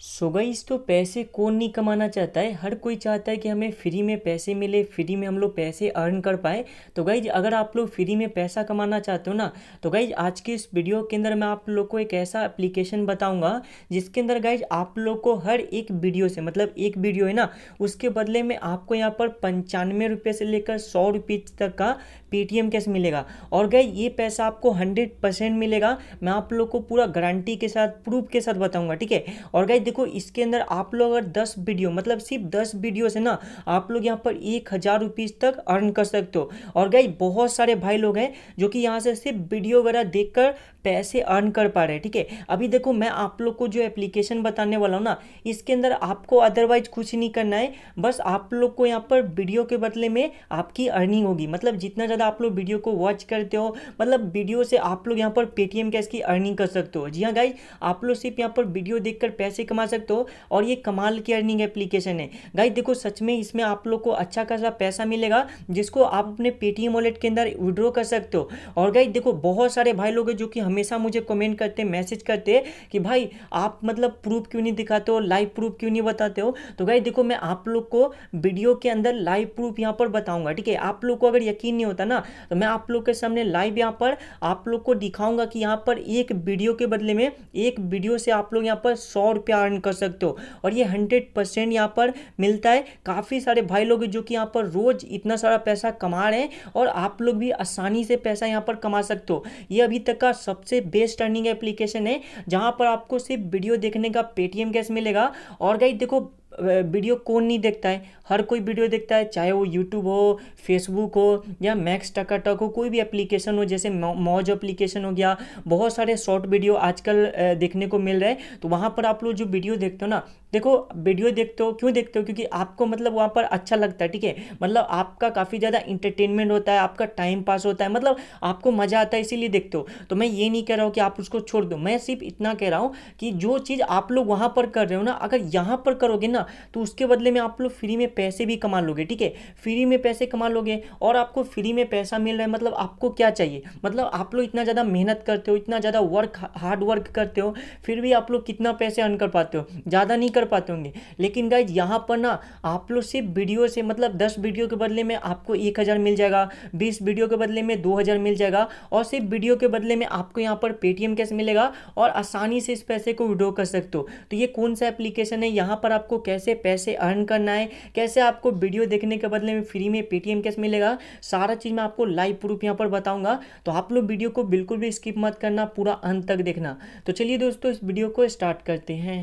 सो so गई तो पैसे कौन नहीं कमाना चाहता है हर कोई चाहता है कि हमें फ्री में पैसे मिले फ्री में हम लोग पैसे अर्न कर पाए तो गाइज अगर आप लोग फ्री में पैसा कमाना चाहते हो ना तो गाइज आज के इस वीडियो के अंदर मैं आप लोग को एक ऐसा एप्लीकेशन बताऊंगा जिसके अंदर गाइज आप लोग को हर एक वीडियो से मतलब एक वीडियो है ना उसके बदले में आपको यहाँ पर पंचानवे रुपये से लेकर सौ रुपये तक का पेटीएम कैश मिलेगा और गाइज ये पैसा आपको हंड्रेड परसेंट मिलेगा मैं आप लोग को पूरा गारंटी के साथ प्रूफ के साथ बताऊँगा ठीक है और गाइज देखो इसके अंदर आप लोग अगर दस वीडियो मतलब सिर्फ दस वीडियो से ना आप लोग यहाँ पर एक हज़ार रुपीज़ तक अर्न कर सकते हो और गई बहुत सारे भाई लोग हैं जो कि यहाँ से सिर्फ वीडियो वगैरह देख कर पैसे अर्न कर पा रहे हैं ठीक है अभी देखो मैं आप लोग को जो एप्लीकेशन बताने वाला हूँ ना इसके अंदर आपको अदरवाइज कुछ नहीं करना है बस आप लोग को यहाँ पर वीडियो के बदले में आपकी अर्निंग होगी मतलब जितना ज़्यादा आप लोग वीडियो को वॉच करते हो मतलब वीडियो से आप लोग यहाँ पर पेटीएम कैश की अर्निंग कर सकते हो जी हाँ गाइज आप लोग सिर्फ यहाँ पर वीडियो देखकर पैसे कमा कमा सकते हो और ये कमाल की अर्निंग एप्लीकेशन है गाइज देखो सच में इसमें आप लोग को अच्छा खासा पैसा मिलेगा जिसको आप अपने पेटीएम वॉलेट के अंदर विड्रॉ कर सकते हो और गाइज देखो बहुत सारे भाई लोग हैं जो कि हमेशा मुझे कमेंट करते मैसेज करते कि भाई आप मतलब प्रूफ क्यों नहीं दिखाते हो लाइव प्रूफ क्यों नहीं बताते हो तो गाइज देखो मैं आप लोग को वीडियो के अंदर लाइव प्रूफ यहाँ पर बताऊंगा ठीक है आप लोग को अगर यकीन नहीं होता ना तो मैं आप लोग के सामने लाइव यहाँ पर आप लोग को दिखाऊंगा कि यहाँ पर एक वीडियो के बदले में एक वीडियो से आप लोग यहाँ पर सौ रुपया अर्न कर सकते हो और ये हंड्रेड परसेंट यहाँ पर मिलता है काफ़ी सारे भाई लोग जो कि यहाँ पर रोज़ इतना सारा पैसा कमा रहे हैं और आप लोग भी आसानी से पैसा यहाँ पर कमा सकते हो ये अभी तक का सबसे बेस्ट अर्निंग एप्लीकेशन है जहाँ पर आपको सिर्फ वीडियो देखने का पेटीएम कैश मिलेगा और गाइज देखो वीडियो कौन नहीं देखता है हर कोई वीडियो देखता है चाहे वो यूट्यूब हो फेसबुक हो या मैक्स टका टक हो कोई भी एप्लीकेशन हो जैसे मौज एप्लीकेशन हो गया बहुत सारे शॉर्ट वीडियो आजकल देखने को मिल रहे हैं तो वहाँ पर आप लोग जो वीडियो देखते हो ना देखो वीडियो देखते हो क्यों देखते हो क्योंकि आपको मतलब वहाँ पर अच्छा लगता है ठीक है मतलब आपका काफ़ी ज़्यादा इंटरटेनमेंट होता है आपका टाइम पास होता है मतलब आपको मज़ा आता है इसीलिए देखते हो तो मैं ये नहीं कह रहा हूँ कि आप उसको छोड़ दो मैं सिर्फ इतना कह रहा हूँ कि जो चीज़ आप लोग वहाँ पर कर रहे हो ना अगर यहाँ पर करोगे ना तो उसके बदले में आप लोग फ्री में पैसे भी कमा लोगे ठीक है फ्री में पैसे कमा लोगे और आपको फ्री में पैसा मिल रहा है मतलब आपको क्या चाहिए मतलब आप लोग इतना ज़्यादा मेहनत करते हो इतना ज़्यादा वर्क हार्ड वर्क करते हो फिर भी आप लोग कितना पैसे अर्न कर पाते हो ज़्यादा नहीं कर पाते होंगे लेकिन गाइज यहाँ पर ना आप लोग सिर्फ वीडियो से मतलब दस वीडियो के बदले में आपको एक हज़ार मिल जाएगा बीस वीडियो के बदले में दो हज़ार मिल जाएगा और सिर्फ वीडियो के बदले में आपको यहाँ पर पेटीएम कैश मिलेगा और आसानी से इस पैसे को विड्रॉ कर सकते हो तो ये कौन सा एप्लीकेशन है यहाँ पर आपको कैश कैसे पैसे अर्न करना है कैसे आपको वीडियो देखने के बदले में फ्री में पेटीएम कैसे मिलेगा सारा चीज़ मैं आपको लाइव प्रूफ यहाँ पर बताऊँगा तो आप लोग वीडियो को बिल्कुल भी स्किप मत करना पूरा अंत तक देखना तो चलिए दोस्तों इस वीडियो को स्टार्ट करते हैं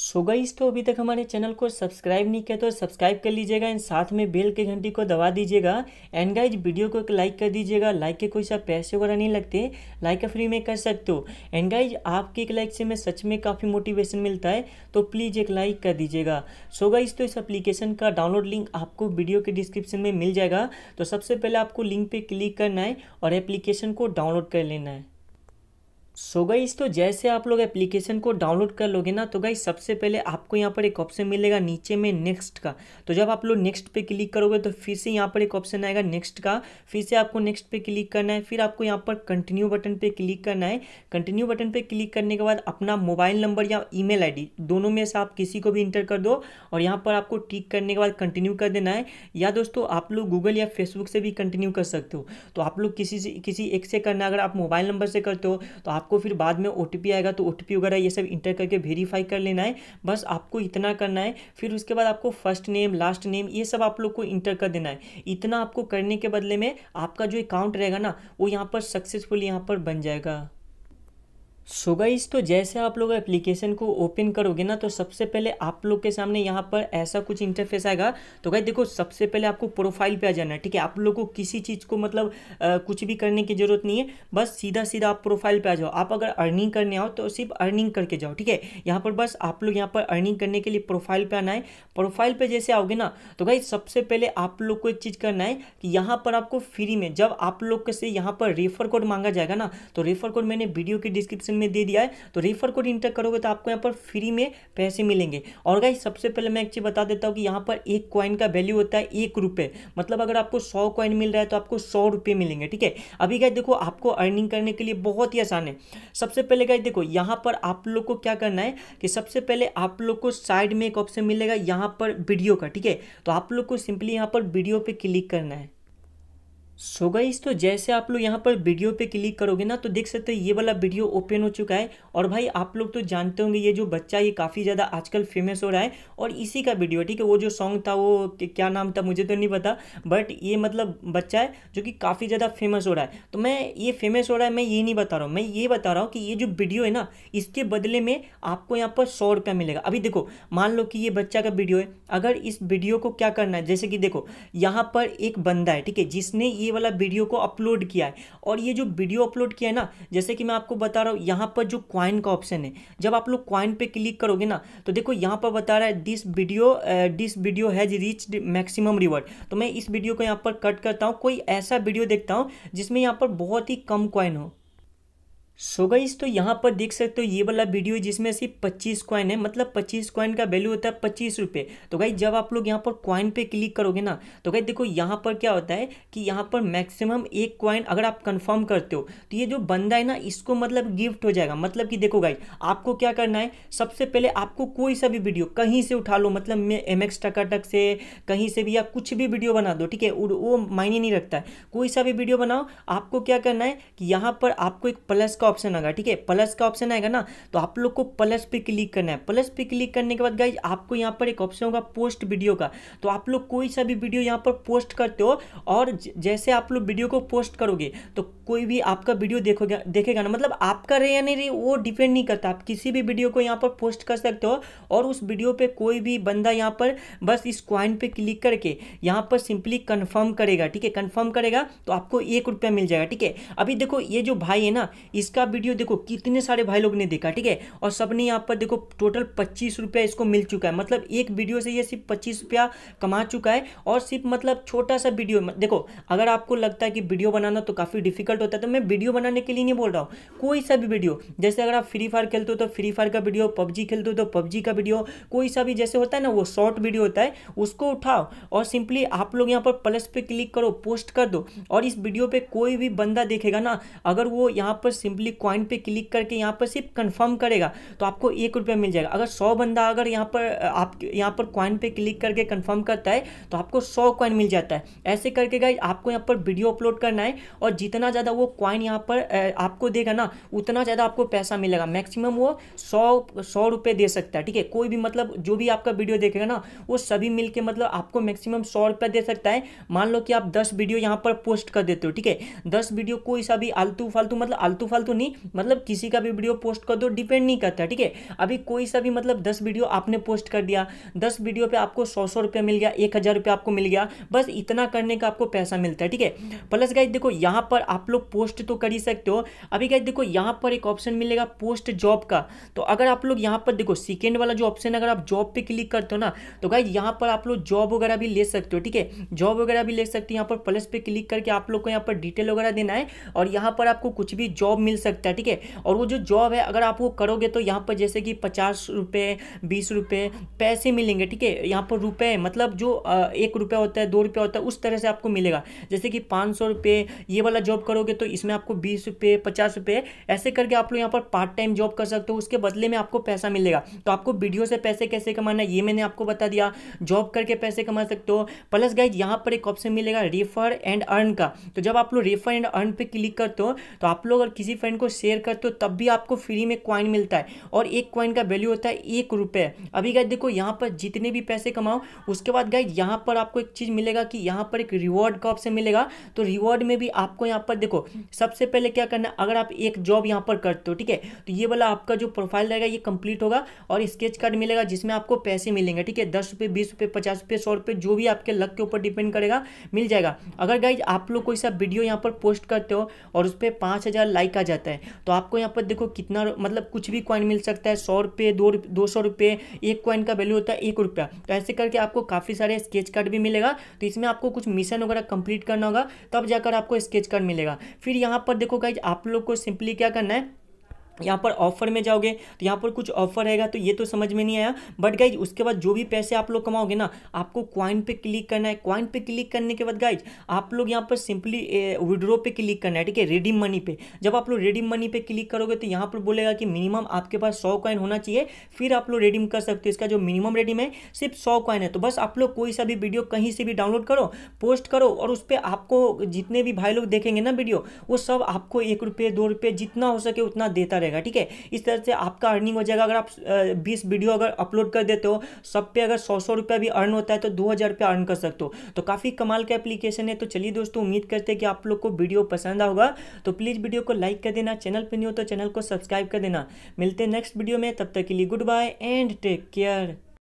सो गाइस तो अभी तक हमारे चैनल को सब्सक्राइब नहीं किया तो सब्सक्राइब कर लीजिएगा एंड साथ में बेल के घंटी को दबा दीजिएगा एंड गाइज वीडियो को एक लाइक कर दीजिएगा लाइक के कोई सा पैसे वगैरह नहीं लगते लाइक फ्री में कर सकते हो एंड गाइज आपके एक लाइक से मैं सच में काफ़ी मोटिवेशन मिलता है तो प्लीज़ एक लाइक कर दीजिएगा सो गाइज तो इस एप्लीकेशन का डाउनलोड लिंक आपको वीडियो के डिस्क्रिप्शन में मिल जाएगा तो सबसे पहले आपको लिंक पर क्लिक करना है और एप्लीकेशन को डाउनलोड कर लेना है सो so गई तो जैसे आप लोग एप्लीकेशन को डाउनलोड कर लोगे ना तो गई सबसे पहले आपको यहाँ पर एक ऑप्शन मिलेगा नीचे में नेक्स्ट का तो जब आप लोग नेक्स्ट पे क्लिक करोगे तो फिर से यहाँ पर एक ऑप्शन आएगा नेक्स्ट का फिर से आपको नेक्स्ट पे क्लिक करना है फिर आपको यहाँ पर कंटिन्यू बटन पे क्लिक करना है कंटिन्यू बटन पर क्लिक करने के बाद अपना मोबाइल नंबर या ई मेल दोनों में से आप किसी को भी इंटर कर दो और यहाँ पर आपको टिक करने के बाद कंटिन्यू कर देना है या दोस्तों आप लोग गूगल या फेसबुक से भी कंटिन्यू कर सकते हो तो आप लोग किसी से किसी एक से करना अगर आप मोबाइल नंबर से करते हो तो आप आपको फिर बाद में ओ आएगा तो ओ वगैरह ये सब इंटर करके वेरीफाई कर लेना है बस आपको इतना करना है फिर उसके बाद आपको फर्स्ट नेम लास्ट नेम ये सब आप लोग को इंटर कर देना है इतना आपको करने के बदले में आपका जो अकाउंट रहेगा ना वो यहाँ पर सक्सेसफुल यहाँ पर बन जाएगा सो गाइस तो जैसे आप लोग एप्लीकेशन को ओपन करोगे ना तो सबसे पहले आप लोग के सामने यहाँ पर ऐसा कुछ इंटरफेस आएगा तो गाइस देखो सबसे पहले आपको प्रोफाइल पे आ जाना है ठीक है आप लोग को किसी चीज़ को मतलब आ, कुछ भी करने की ज़रूरत नहीं है बस सीधा सीधा आप प्रोफाइल पे आ जाओ आप अगर अर्निंग करने आओ तो सिर्फ अर्निंग करके जाओ ठीक है यहाँ पर बस आप लोग यहाँ पर अर्निंग करने के लिए प्रोफाइल पर आना है प्रोफाइल पर जैसे आओगे ना तो गाइज सबसे पहले आप लोग को एक चीज़ करना है कि यहाँ पर आपको फ्री में जब आप लोग से यहाँ पर रेफर कोड मांगा जाएगा ना तो रेफर कोड मैंने वीडियो के डिस्क्रिप्शन में दे दिया है तो रेफर कोड इंटर करोगे तो आपको यहाँ पर फ्री में पैसे मिलेंगे और गाइस सबसे पहले मैं एक चीज़ बता देता हूँ कि यहाँ पर एक कॉइन का वैल्यू होता है एक रुपये मतलब अगर आपको सौ कॉइन मिल रहा है तो आपको सौ रुपये मिलेंगे ठीक है अभी गाइस देखो आपको अर्निंग करने के लिए बहुत ही आसान है सबसे पहले गाइस देखो यहाँ पर आप लोग को क्या करना है कि सबसे पहले आप लोग को साइड में एक ऑप्शन मिलेगा यहाँ पर वीडियो का ठीक है तो आप लोग को सिंपली यहाँ पर वीडियो पर क्लिक करना है सो so गई तो जैसे आप लोग यहाँ पर वीडियो पे क्लिक करोगे ना तो देख सकते हैं ये वाला वीडियो ओपन हो चुका है और भाई आप लोग तो जानते होंगे ये जो बच्चा ये काफ़ी ज़्यादा आजकल फेमस हो रहा है और इसी का वीडियो ठीक है वो जो सॉन्ग था वो क्या नाम था मुझे तो नहीं पता बट ये मतलब बच्चा है जो कि काफ़ी ज़्यादा फेमस हो रहा है तो मैं ये फेमस हो रहा है मैं ये नहीं बता रहा हूँ मैं ये बता रहा हूँ कि ये जो वीडियो है ना इसके बदले में आपको यहाँ पर सौ रुपया मिलेगा अभी देखो मान लो कि ये बच्चा का वीडियो है अगर इस वीडियो को क्या करना है जैसे कि देखो यहाँ पर एक बंदा है ठीक है जिसने ये ये वाला वीडियो को अपलोड किया है और ये जो वीडियो अपलोड किया है ना जैसे कि मैं आपको बता रहा हूँ यहाँ पर जो क्वाइन का ऑप्शन है जब आप लोग क्वाइन पे क्लिक करोगे ना तो देखो यहाँ पर बता रहा है this video this video has reach maximum reward तो मैं इस वीडियो को यहाँ पर कट करता हूँ कोई ऐसा वीडियो देखता हूँ जिसमें यहाँ पर बहुत ही कम क्वाइन हो सो so गाइस तो यहाँ पर देख सकते हो ये वाला वीडियो जिसमें से 25 कॉइन है मतलब 25 कॉइन का वैल्यू होता है पच्चीस रुपये तो गाइस जब आप लोग यहाँ पर कॉइन पे क्लिक करोगे ना तो गाइस देखो यहाँ पर क्या होता है कि यहाँ पर मैक्सिमम एक कॉइन अगर आप कंफर्म करते हो तो ये जो बंदा है ना इसको मतलब गिफ्ट हो जाएगा मतलब कि देखो भाई आपको क्या करना है सबसे पहले आपको कोई सा भी वीडियो कहीं से उठा लो मतलब एम एक्स टकाटक से कहीं से भी या कुछ भी वीडियो बना दो ठीक है वो मायने नहीं रखता है कोई सा भी वीडियो बनाओ आपको क्या करना है कि यहाँ पर आपको एक प्लस का का ऑप्शन आएगा ठीक है प्लस का ऑप्शन आएगा ना तो आप लोग को प्लस पे क्लिक करना है प्लस पे क्लिक करने के बाद गाइज आपको यहाँ पर एक ऑप्शन होगा पोस्ट वीडियो का तो आप लोग कोई सा भी वीडियो यहाँ पर पोस्ट करते हो और जैसे आप लोग वीडियो को पोस्ट करोगे तो कोई भी आपका वीडियो देखोगे देखेगा ना मतलब आपका रहे या नहीं रहे वो डिपेंड नहीं करता आप किसी भी वीडियो को यहाँ पर पोस्ट कर सकते हो और उस वीडियो पे कोई भी बंदा यहाँ पर बस इस क्वाइन पे क्लिक करके यहाँ पर सिंपली कंफर्म करेगा ठीक है कंफर्म करेगा तो आपको एक रुपया मिल जाएगा ठीक है अभी देखो ये जो भाई है ना इसका वीडियो देखो कितने सारे भाई लोग ने देखा ठीक है और सब ने यहाँ पर देखो टोटल पच्चीस रुपया इसको मिल चुका है मतलब एक वीडियो से ये सिर्फ पच्चीस रुपया कमा चुका है और सिर्फ मतलब छोटा सा वीडियो देखो अगर आपको लगता है कि वीडियो बनाना तो काफ़ी डिफिकल्ट रिजल्ट होता है तो मैं वीडियो बनाने के लिए नहीं बोल रहा हूँ कोई सा भी वीडियो जैसे अगर आप फ्री फायर खेलते हो तो फ्री फायर का वीडियो पबजी खेलते हो तो पबजी का वीडियो कोई सा भी जैसे होता है ना वो शॉर्ट वीडियो होता है उसको उठाओ और सिंपली आप लोग यहाँ पर प्लस पे क्लिक करो पोस्ट कर दो और इस वीडियो पर कोई भी बंदा देखेगा ना अगर वो यहाँ पर सिंपली क्वाइन पर क्लिक करके यहाँ पर सिर्फ कन्फर्म करेगा तो आपको एक रुपया मिल जाएगा अगर सौ बंदा अगर यहाँ पर आप यहाँ पर क्वाइन पर क्लिक करके कन्फर्म करता है तो आपको सौ क्वाइन मिल जाता है ऐसे करके गाइज आपको यहाँ पर वीडियो अपलोड करना है और जितना ज़्यादा ज़्यादा वो कॉइन यहाँ पर आपको देगा ना उतना ज़्यादा आपको पैसा मिलेगा मैक्सिमम वो सौ सौ रुपये दे सकता है ठीक है कोई भी मतलब जो भी आपका वीडियो देखेगा ना वो सभी मिल मतलब आपको मैक्सिमम सौ रुपये दे सकता है मान लो कि आप दस वीडियो यहाँ पर पोस्ट कर देते हो ठीक है दस वीडियो कोई सा भी आलतू फालतू मतलब आलतू फालतू नहीं मतलब किसी का भी वीडियो पोस्ट कर दो डिपेंड नहीं करता ठीक है अभी कोई सा भी मतलब दस वीडियो आपने पोस्ट कर दिया दस वीडियो पे आपको सौ सौ रुपया मिल गया एक हज़ार रुपया आपको मिल गया बस इतना करने का आपको पैसा मिलता है ठीक है प्लस गाइज देखो यहाँ पर आप लोग लोग पोस्ट तो कर ही सकते हो अभी क्या देखो यहाँ पर एक ऑप्शन मिलेगा पोस्ट जॉब का तो अगर आप लोग यहाँ पर देखो सेकेंड वाला जो ऑप्शन अगर आप जॉब पे क्लिक करते हो ना तो गाइज यहाँ पर आप लोग जॉब वगैरह भी ले सकते हो ठीक है जॉब वगैरह भी ले सकते हो यहाँ पर प्लस पे क्लिक करके आप लोग को यहाँ पर डिटेल वगैरह देना है और यहाँ पर आपको कुछ भी जॉब मिल सकता है ठीक है और वो जो जॉब है अगर आप वो करोगे तो यहाँ पर जैसे कि पचास रुपये बीस रुपये पैसे मिलेंगे ठीक है यहाँ पर रुपये मतलब जो एक रुपया होता है दो रुपया होता है उस तरह से आपको मिलेगा जैसे कि पाँच सौ रुपये ये वाला जॉब करोगे करोगे तो इसमें आपको बीस रुपये पचास रुपये ऐसे करके आप लोग यहाँ पर पार्ट टाइम जॉब कर सकते हो उसके बदले में आपको पैसा मिलेगा तो आपको वीडियो से पैसे कैसे कमाना है ये मैंने आपको बता दिया जॉब करके पैसे कमा सकते हो प्लस गाइज यहाँ पर एक ऑप्शन मिलेगा रेफर एंड अर्न का तो जब आप लोग रेफर एंड अर्न पर क्लिक करते हो तो आप लोग अगर किसी फ्रेंड को शेयर करते हो तब भी आपको फ्री में क्वाइन मिलता है और एक क्वाइन का वैल्यू होता है एक रुपये अभी गाइज देखो यहाँ पर जितने भी पैसे कमाओ उसके बाद गाइज यहाँ पर आपको एक चीज़ मिलेगा कि यहाँ पर एक रिवॉर्ड का ऑप्शन मिलेगा तो रिवॉर्ड में भी आपको यहाँ पर देखो सबसे पहले क्या करना अगर आप एक जॉब यहाँ पर करते हो ठीक है तो ये वाला आपका जो प्रोफाइल रहेगा ये कंप्लीट होगा और स्केच कार्ड मिलेगा जिसमें आपको पैसे मिलेंगे ठीक है दस रुपये बीस रुपये पचास रुपये सौ रुपये जो भी आपके लक के ऊपर डिपेंड करेगा मिल जाएगा अगर गाइज आप लोग कोई सा वीडियो यहाँ पर पोस्ट करते हो और उस पर पाँच हज़ार लाइक आ जाता है तो आपको यहाँ पर देखो कितना मतलब कुछ भी कॉइन मिल सकता है सौ रुपये दो दो सौ रुपये एक कॉइन का वैल्यू होता है एक रुपया तो ऐसे करके आपको काफ़ी सारे स्केच कार्ड भी मिलेगा तो इसमें आपको कुछ मिशन वगैरह कंप्लीट करना होगा तब जाकर आपको स्केच कार्ड मिलेगा फिर यहाँ पर देखो गाइज आप लोग को सिंपली क्या करना है यहाँ पर ऑफर में जाओगे तो यहाँ पर कुछ ऑफर रहेगा तो ये तो समझ में नहीं आया बट गाइज उसके बाद जो भी पैसे आप लोग कमाओगे ना आपको क्वाइन पे क्लिक करना है क्वाइन पे क्लिक करने के बाद गाइज आप लोग यहाँ पर सिंपली विड्रो पे क्लिक करना है ठीक है रेडीम मनी पे जब आप लोग रेडीम मनी पे क्लिक करोगे तो यहाँ पर बोलेगा कि मिनिमम आपके पास सौ कॉइन होना चाहिए फिर आप लोग रेडीम कर सकते हो इसका जो मिनिमम रेडीम है सिर्फ सौ कॉइन है तो बस आप लोग कोई सा भी वीडियो कहीं से भी डाउनलोड करो पोस्ट करो और उस पर आपको जितने भी भाई लोग देखेंगे ना वीडियो वो सब आपको एक रुपये दो रुपये जितना हो सके उतना देता रहे रहेगा ठीक है इस तरह से आपका अर्निंग हो जाएगा अगर आप बीस वीडियो अगर अपलोड कर देते हो सब पे अगर सौ सौ रुपया भी अर्न होता है तो दो हज़ार रुपया अर्न कर सकते हो तो काफ़ी कमाल का एप्लीकेशन है तो चलिए दोस्तों उम्मीद करते हैं कि आप लोग को वीडियो पसंद आएगा तो प्लीज़ वीडियो को लाइक कर देना चैनल पर नहीं हो तो चैनल को सब्सक्राइब कर देना मिलते हैं नेक्स्ट वीडियो में तब तक के लिए goodbye and take care